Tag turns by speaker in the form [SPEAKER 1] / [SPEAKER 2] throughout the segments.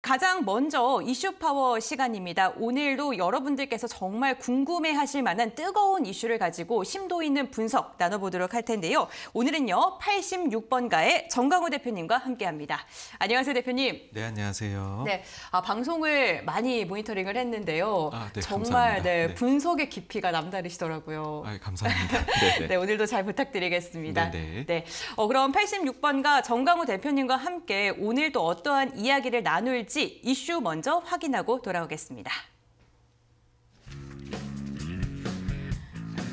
[SPEAKER 1] 가장 먼저 이슈 파워 시간입니다. 오늘도 여러분들께서 정말 궁금해 하실 만한 뜨거운 이슈를 가지고 심도 있는 분석 나눠보도록 할 텐데요. 오늘은요, 86번가의 정강우 대표님과 함께 합니다. 안녕하세요, 대표님.
[SPEAKER 2] 네, 안녕하세요. 네,
[SPEAKER 1] 아, 방송을 많이 모니터링을 했는데요. 아, 네, 정말 네, 네, 분석의 깊이가 남다르시더라고요. 아, 예, 감사합니다. 네, 네. 네, 오늘도 잘 부탁드리겠습니다. 네네. 네. 네, 어, 그럼 86번가 정강우 대표님과 함께 오늘도 어떠한 이야기를 나눌 될지 이슈 먼저 확인하고 돌아오겠습니다.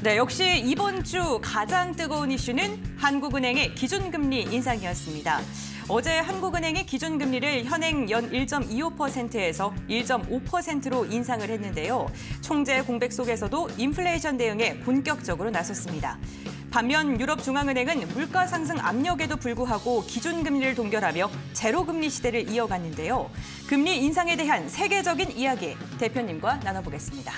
[SPEAKER 1] 네, 역시 이번 주 가장 뜨거운 이슈는 한국은행의 기준금리 인상이었습니다. 어제 한국은행이 기준금리를 현행 연 1.25%에서 1.5%로 인상을 했는데요. 총재 공백 속에서도 인플레이션 대응에 본격적으로 나섰습니다. 반면 유럽중앙은행은 물가 상승 압력에도 불구하고 기준금리를 동결하며 제로금리 시대를 이어갔는데요. 금리 인상에 대한 세계적인 이야기 대표님과 나눠보겠습니다.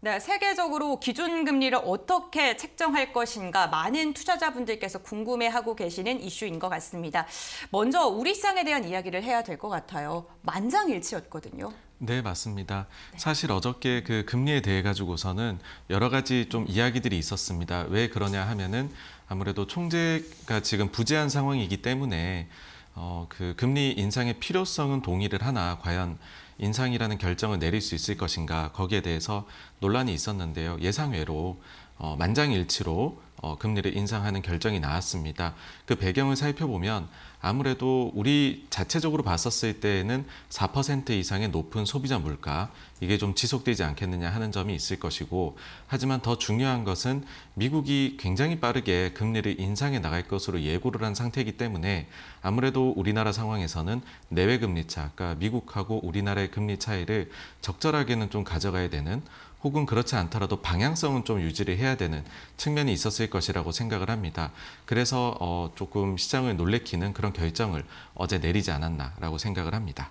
[SPEAKER 1] 네, 세계적으로 기준금리를 어떻게 책정할 것인가 많은 투자자분들께서 궁금해하고 계시는 이슈인 것 같습니다. 먼저 우리 시장에 대한 이야기를 해야 될 것 같아요. 만장일치였거든요.
[SPEAKER 2] 네, 맞습니다. 네. 사실 어저께 그 금리에 대해 가지고서는 여러 가지 좀 이야기들이 있었습니다. 왜 그러냐 하면은 아무래도 총재가 지금 부재한 상황이기 때문에 어, 그 금리 인상의 필요성은 동의를 하나 과연 인상이라는 결정을 내릴 수 있을 것인가 거기에 대해서 논란이 있었는데요. 예상외로 어, 만장일치로 어, 금리를 인상하는 결정이 나왔습니다. 그 배경을 살펴보면 아무래도 우리 자체적으로 봤었을 때에는 4% 이상의 높은 소비자 물가 이게 좀 지속되지 않겠느냐 하는 점이 있을 것이고 하지만 더 중요한 것은 미국이 굉장히 빠르게 금리를 인상해 나갈 것으로 예고를 한 상태이기 때문에 아무래도 우리나라 상황에서는 내외 금리 차, 그러니까 미국하고 우리나라의 금리 차이를 적절하게는 좀 가져가야 되는 혹은 그렇지 않더라도 방향성은 좀 유지를 해야 되는 측면이 있었을 것이라고 생각을 합니다. 그래서 어, 조금 시장을 놀래키는 그런 결정을 어제 내리지 않았나라고 생각을 합니다.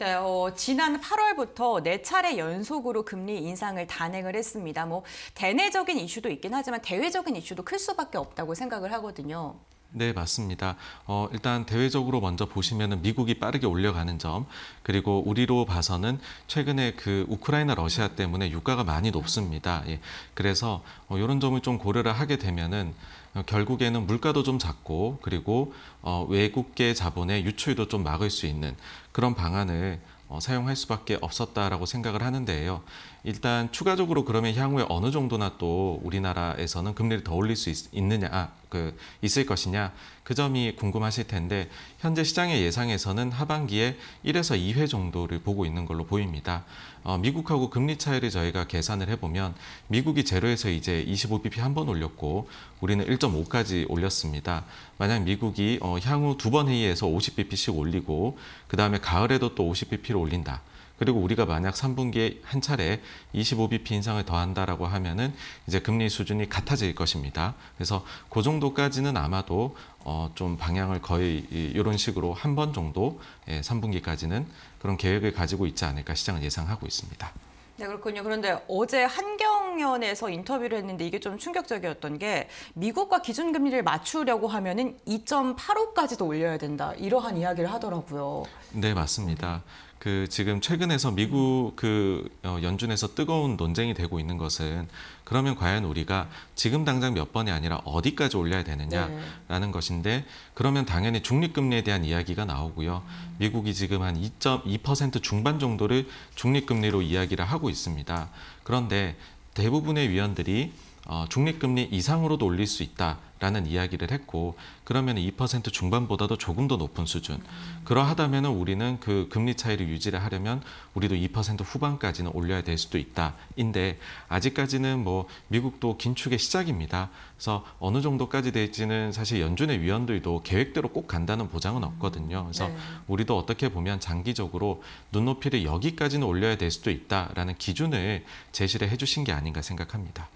[SPEAKER 1] 네, 어, 지난 8월부터 네 차례 연속으로 금리 인상을 단행을 했습니다. 뭐 대내적인 이슈도 있긴 하지만 대외적인 이슈도 클 수밖에 없다고 생각을 하거든요.
[SPEAKER 2] 네, 맞습니다. 어, 일단 대외적으로 먼저 보시면은 미국이 빠르게 올려가는 점, 그리고 우리로 봐서는 최근에 그 우크라이나 러시아 때문에 유가가 많이 높습니다. 예. 그래서 어, 이런 점을 좀 고려를 하게 되면은 어, 결국에는 물가도 좀 잡고 그리고 어, 외국계 자본의 유출도 좀 막을 수 있는 그런 방안을 어, 사용할 수밖에 없었다라고 생각을 하는데요. 일단 추가적으로 그러면 향후에 어느 정도나 또 우리나라에서는 금리를 더 올릴 수 있, 느냐 아, 그 있을 것이냐 그 점이 궁금하실 텐데 현재 시장의 예상에서는 하반기에 1에서 2회 정도를 보고 있는 걸로 보입니다. 어, 미국하고 금리 차이를 저희가 계산을 해보면 미국이 제로에서 이제 25bp 한 번 올렸고 우리는 1.5까지 올렸습니다. 만약 미국이 어, 향후 두 번 회의에서 50bp씩 올리고 그 다음에 가을에도 또 50bp를 올린다. 그리고 우리가 만약 3분기에 한 차례 25bp 인상을 더한다라고 하면은 이제 금리 수준이 같아질 것입니다. 그래서 그 정도까지는 아마도 어좀 방향을 거의 이런 식으로 한 번 정도 예, 3분기까지는 그런 계획을 가지고 있지 않을까 시장은 예상하고 있습니다.
[SPEAKER 1] 네, 그렇군요. 그런데 어제 한경연에서 인터뷰를 했는데 이게 좀 충격적이었던 게 미국과 기준금리를 맞추려고 하면은 2.85까지도 올려야 된다. 이러한 이야기를 하더라고요.
[SPEAKER 2] 네, 맞습니다. 음. 그 지금 최근에서 미국 그 어, 연준에서 뜨거운 논쟁이 되고 있는 것은 그러면 과연 우리가 지금 당장 몇 번이 아니라 어디까지 올려야 되느냐라는 네. 것인데 그러면 당연히 중립금리에 대한 이야기가 나오고요. 음. 미국이 지금 한 2.2% 중반 정도를 중립금리로 이야기를 하고 있습니다. 그런데 대부분의 위원들이 어, 중립금리 이상으로도 올릴 수 있다라는 이야기를 했고 그러면 2% 중반보다도 조금 더 높은 수준. 그러하다면 우리는 그 금리 차이를 유지를 하려면 우리도 2% 후반까지는 올려야 될 수도 있다인데 아직까지는 뭐 미국도 긴축의 시작입니다. 그래서 어느 정도까지 될지는 사실 연준의 위원들도 계획대로 꼭 간다는 보장은 없거든요. 그래서 네. 우리도 어떻게 보면 장기적으로 눈높이를 여기까지는 올려야 될 수도 있다라는 기준을 제시를 해주신 게 아닌가 생각합니다.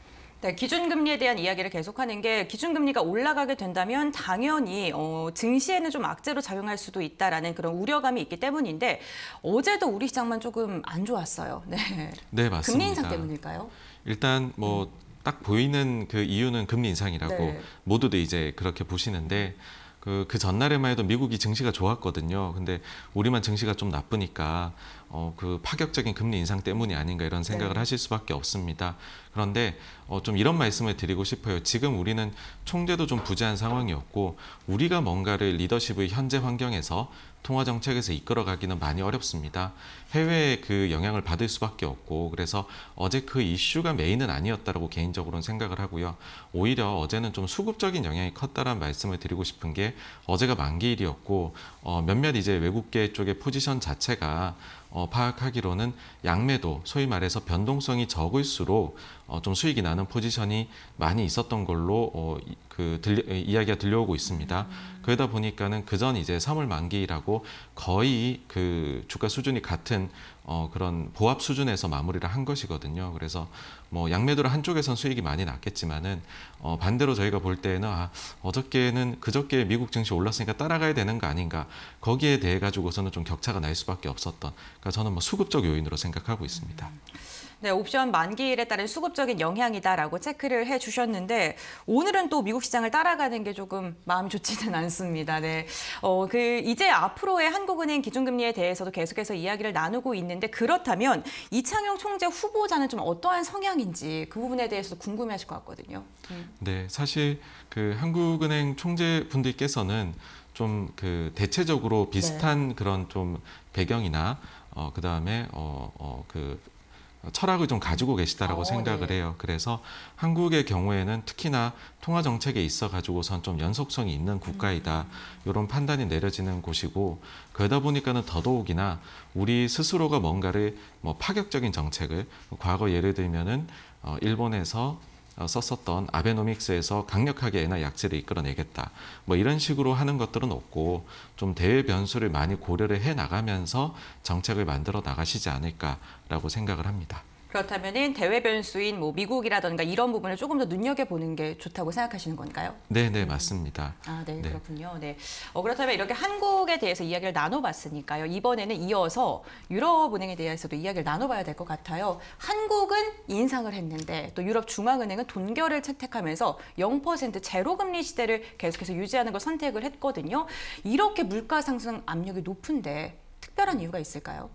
[SPEAKER 1] 네, 기준금리에 대한 이야기를 계속하는 게 기준금리가 올라가게 된다면 당연히 어, 증시에는 좀 악재로 작용할 수도 있다라는 그런 우려감이 있기 때문인데 어제도 우리 시장만 조금 안 좋았어요. 네, 네 맞습니다. 금리 인상 때문일까요?
[SPEAKER 2] 일단 뭐딱 음. 보이는 그 이유는 금리 인상이라고 네. 모두들 이제 그렇게 보시는데 그, 그 전날에만 해도 미국이 증시가 좋았거든요. 근데 우리만 증시가 좀 나쁘니까 어, 그 파격적인 금리 인상 때문이 아닌가 이런 네. 생각을 네. 하실 수밖에 없습니다. 그런데 어, 좀 이런 말씀을 드리고 싶어요. 지금 우리는 총재도 좀 부재한 상황이었고 우리가 뭔가를 리더십의 현재 환경에서 통화 정책에서 이끌어가기는 많이 어렵습니다. 해외에 그 영향을 받을 수밖에 없고 그래서 어제 그 이슈가 메인은 아니었다라고 개인적으로는 생각을 하고요. 오히려 어제는 좀 수급적인 영향이 컸다라는 말씀을 드리고 싶은 게 어제가 만기일이었고 어, 몇몇 이제 외국계 쪽의 포지션 자체가 어, 파악하기로는 양매도 소위 말해서 변동성이 적을수록 어, 좀 수익이 나는 포지션이 많이 있었던 걸로 어, 그 들리, 이야기가 들려오고 있습니다. 음. 그러다 보니까는 그 전 이제 3월 만기라고 거의 그 주가 수준이 같은 어, 그런 보합 수준에서 마무리를 한 것이거든요. 그래서 뭐 양매도를 한쪽에선 수익이 많이 났겠지만은 어, 반대로 저희가 볼 때에는 아, 어저께는 그저께 미국 증시 올랐으니까 따라가야 되는 거 아닌가 거기에 대해 가지고서는 좀 격차가 날 수밖에 없었던. 그러니까 저는 뭐 수급적 요인으로 생각하고 있습니다. 음.
[SPEAKER 1] 네, 옵션 만기일에 따른 수급적인 영향이다라고 체크를 해주셨는데 오늘은 또 미국 시장을 따라가는 게 조금 마음 좋지는 않습니다. 네, 어, 그 이제 앞으로의 한국은행 기준금리에 대해서도 계속해서 이야기를 나누고 있는데 그렇다면 이창용 총재 후보자는 좀 어떠한 성향인지 그 부분에 대해서도 궁금해하실 것 같거든요. 음.
[SPEAKER 2] 네, 사실 그 한국은행 총재 분들께서는 좀 그 대체적으로 비슷한 네. 그런 좀 배경이나 어, 그다음에 어, 어, 그 철학을 좀 가지고 계시다라고 어, 생각을 네. 해요. 그래서 한국의 경우에는 특히나 통화 정책에 있어 가지고선 좀 연속성이 있는 국가이다. 음. 이런 판단이 내려지는 곳이고 그러다 보니까는 더더욱이나 우리 스스로가 뭔가를 뭐 파격적인 정책을 뭐 과거 예를 들면은 어 일본에서 어, 썼었던 아베노믹스에서 강력하게나 약세를 이끌어내겠다. 뭐 이런 식으로 하는 것들은 없고 좀 대외 변수를 많이 고려를 해 나가면서 정책을 만들어 나가시지 않을까라고 생각을 합니다.
[SPEAKER 1] 그렇다면 대외 변수인 뭐 미국이라든가 이런 부분을 조금 더 눈여겨보는 게 좋다고 생각하시는 건가요?
[SPEAKER 2] 네, 네, 맞습니다.
[SPEAKER 1] 아, 네, 네. 그렇군요. 네. 어, 그렇다면 이렇게 한국에 대해서 이야기를 나눠봤으니까요. 이번에는 이어서 유럽은행에 대해서도 이야기를 나눠봐야 될 것 같아요. 한국은 인상을 했는데 또 유럽 중앙은행은 돈결을 채택하면서 0% 제로금리 시대를 계속해서 유지하는 걸 선택을 했거든요. 이렇게 물가 상승 압력이 높은데 특별한 이유가 있을까요?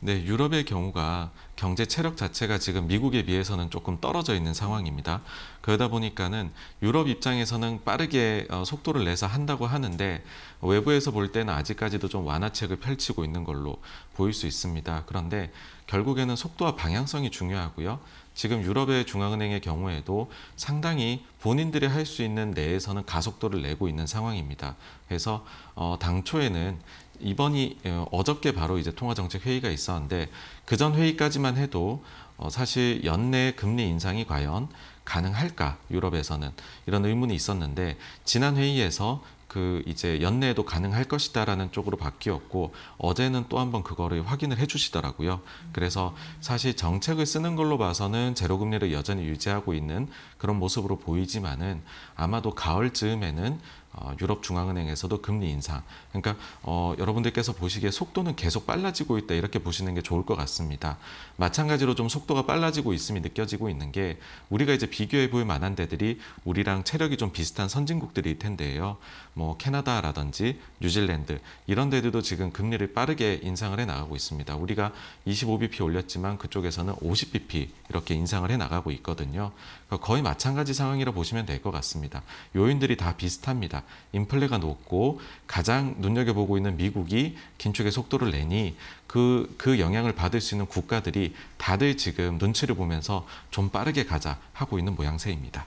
[SPEAKER 2] 네, 유럽의 경우가 경제 체력 자체가 지금 미국에 비해서는 조금 떨어져 있는 상황입니다. 그러다 보니까는 유럽 입장에서는 빠르게 어, 속도를 내서 한다고 하는데 외부에서 볼 때는 아직까지도 좀 완화책을 펼치고 있는 걸로 보일 수 있습니다. 그런데 결국에는 속도와 방향성이 중요하고요. 지금 유럽의 중앙은행의 경우에도 상당히 본인들이 할 수 있는 내에서는 가속도를 내고 있는 상황입니다. 그래서 어, 당초에는 이번이 어저께 바로 이제 통화정책 회의가 있었는데 그 전 회의까지만 해도 어, 사실 연내 금리 인상이 과연 가능할까 유럽에서는 이런 의문이 있었는데 지난 회의에서 그 이제 연내에도 가능할 것이다라는 쪽으로 바뀌었고 어제는 또 한 번 그거를 확인을 해주시더라고요. 그래서 사실 정책을 쓰는 걸로 봐서는 제로 금리를 여전히 유지하고 있는 그런 모습으로 보이지만은 아마도 가을 즈음에는 어, 유럽 중앙은행에서도 금리 인상. 그러니까 어, 여러분들께서 보시기에 속도는 계속 빨라지고 있다 이렇게 보시는 게 좋을 것 같습니다. 마찬가지로 좀 속도가 빨라지고 있음이 느껴지고 있는 게 우리가 이제 비교해 볼 만한 데들이 우리랑 체력이 좀 비슷한 선진국들일 텐데요. 뭐 캐나다라든지 뉴질랜드 이런 데들도 지금 금리를 빠르게 인상을 해 나가고 있습니다. 우리가 25bp 올렸지만 그쪽에서는 50bp 이렇게 인상을 해 나가고 있거든요. 그러니까 거의 마찬가지 상황이라 고 보시면 될 것 같습니다. 요인들이 다 비슷합니다. 인플레가 높고 가장 눈여겨보고 있는 미국이 긴축의 속도를 내니 그, 그 영향을 받을 수 있는 국가들이 다들 지금 눈치를 보면서 좀 빠르게 가자 하고 있는 모양새입니다.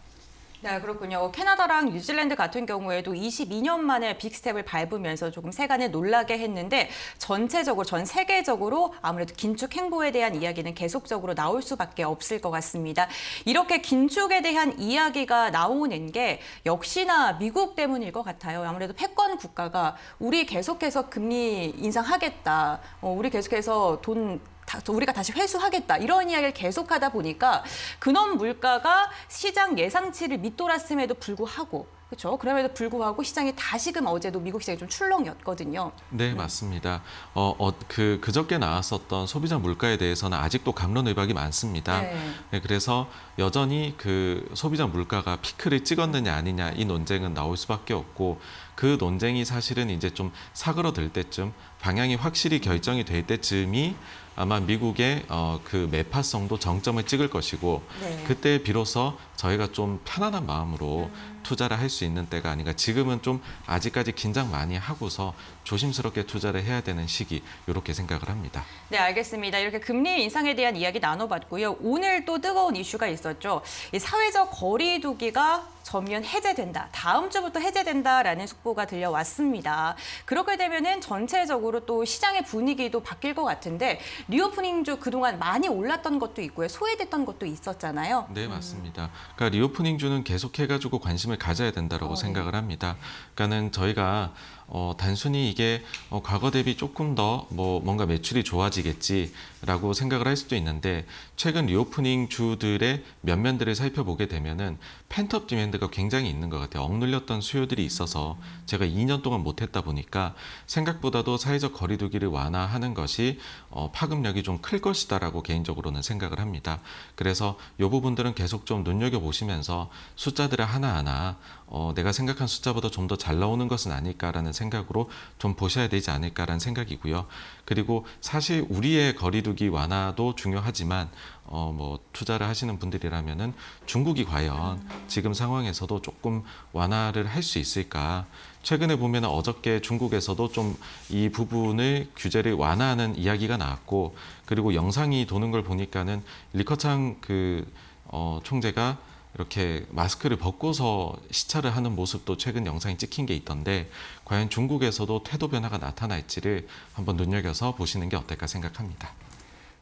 [SPEAKER 1] 네, 그렇군요. 어, 캐나다랑 뉴질랜드 같은 경우에도 22년 만에 빅스텝을 밟으면서 조금 세간을 놀라게 했는데 전체적으로 전 세계적으로 아무래도 긴축 행보에 대한 이야기는 계속적으로 나올 수밖에 없을 것 같습니다. 이렇게 긴축에 대한 이야기가 나오는 게 역시나 미국 때문일 것 같아요. 아무래도 패권 국가가 우리 계속해서 금리 인상하겠다. 어, 우리 계속해서 돈 우리가 다시 회수하겠다 이런 이야기를 계속하다 보니까 근원 물가가 시장 예상치를 밑돌았음에도 불구하고 그렇죠. 그럼에도 불구하고 시장이 다시금 어제도 미국 시장이 좀 출렁였거든요.
[SPEAKER 2] 네, 맞습니다. 어, 어, 그 그저께 나왔었던 소비자 물가에 대해서는 아직도 감론 의박이 많습니다. 네. 네, 그래서 여전히 그 소비자 물가가 피크를 찍었느냐 아니냐 이 논쟁은 나올 수밖에 없고 그 논쟁이 사실은 이제 좀 사그러들 때쯤 방향이 확실히 결정이 될 때쯤이 아마 미국의 어, 그 매파성도 정점을 찍을 것이고 네. 그때 비로소 저희가 좀 편안한 마음으로 음. 투자를 할 수 있는 때가 아닌가. 지금은 좀 아직까지 긴장 많이 하고서 조심스럽게 투자를 해야 되는 시기 이렇게 생각을 합니다.
[SPEAKER 1] 네, 알겠습니다. 이렇게 금리 인상에 대한 이야기 나눠봤고요. 오늘 또 뜨거운 이슈가 있었죠. 사회적 거리두기가 전면 해제된다. 다음 주부터 해제된다라는 속보가 들려왔습니다. 그렇게 되면은 전체적으로 또 시장의 분위기도 바뀔 것 같은데 리오프닝 주 그동안 많이 올랐던 것도 있고요. 소외됐던 것도 있었잖아요.
[SPEAKER 2] 네, 맞습니다. 음. 그러니까 리오프닝 주는 계속해가지고 관심을 가져야 된다라고 어, 네. 생각을 네. 합니다. 그러니까는 저희가 어, 단순히 이게 어, 과거 대비 조금 더 뭐 뭔가 매출이 좋아지겠지라고 생각을 할 수도 있는데 최근 리오프닝 주들의 면면들을 살펴보게 되면은 펜트업 디맨드가 굉장히 있는 것 같아요. 억눌렸던 수요들이 있어서 제가 2년 동안 못했다 보니까 생각보다도 사회적 거리두기를 완화하는 것이 어, 파급력이 좀 클 것이다라고 개인적으로는 생각을 합니다. 그래서 이 부분들은 계속 좀 눈여겨 보시면서 숫자들을 하나하나 어, 내가 생각한 숫자보다 좀 더 잘 나오는 것은 아닐까라는 생각으로 좀 보셔야 되지 않을까라는 생각이고요. 그리고 사실 우리의 거리두기 완화도 중요하지만 어뭐 투자를 하시는 분들이라면은 중국이 과연 지금 상황에서도 조금 완화를 할 수 있을까? 최근에 보면 어저께 중국에서도 좀 이 부분을 규제를 완화하는 이야기가 나왔고 그리고 영상이 도는 걸 보니까는 리커창 그 어, 총재가 이렇게 마스크를 벗고서 시찰을 하는 모습도 최근 영상이 찍힌 게 있던데 과연 중국에서도 태도 변화가 나타날지를 한번 눈여겨서 보시는 게 어떨까 생각합니다.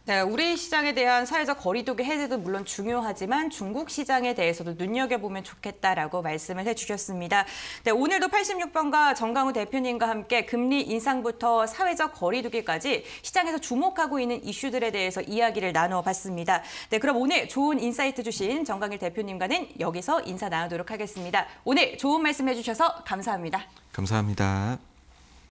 [SPEAKER 1] 네, 우리 시장에 대한 사회적 거리두기 해제도 물론 중요하지만 중국 시장에 대해서도 눈여겨보면 좋겠다라고 말씀을 해주셨습니다. 네, 오늘도 8 6번가 정강우 대표님과 함께 금리 인상부터 사회적 거리두기까지 시장에서 주목하고 있는 이슈들에 대해서 이야기를 나눠봤습니다. 네, 그럼 오늘 좋은 인사이트 주신 정강일 대표님과는 여기서 인사 나누도록 하겠습니다. 오늘 좋은 말씀 해주셔서 감사합니다.
[SPEAKER 2] 감사합니다.